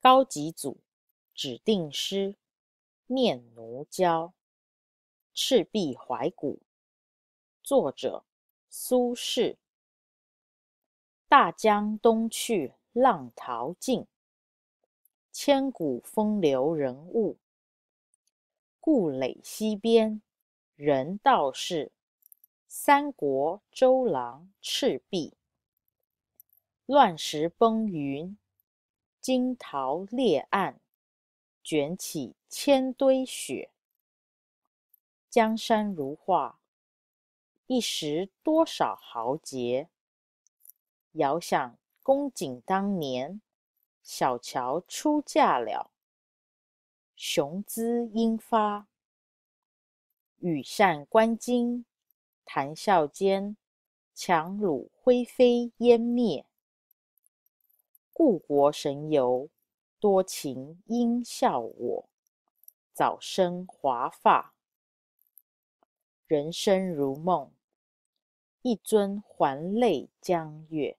高级组指定诗《念奴娇·赤壁怀古》，作者苏轼。大江东去，浪淘尽，千古风流人物。故垒西边，人道是三国周郎赤壁。乱石崩云。惊涛裂岸，卷起千堆雪。江山如画，一时多少豪杰。遥想公瑾当年，小乔初嫁了，雄姿英发，羽扇纶巾，谈笑间，樯橹灰飞烟灭。故国神游，多情应笑我，早生华发。人生如梦，一尊还酹江月。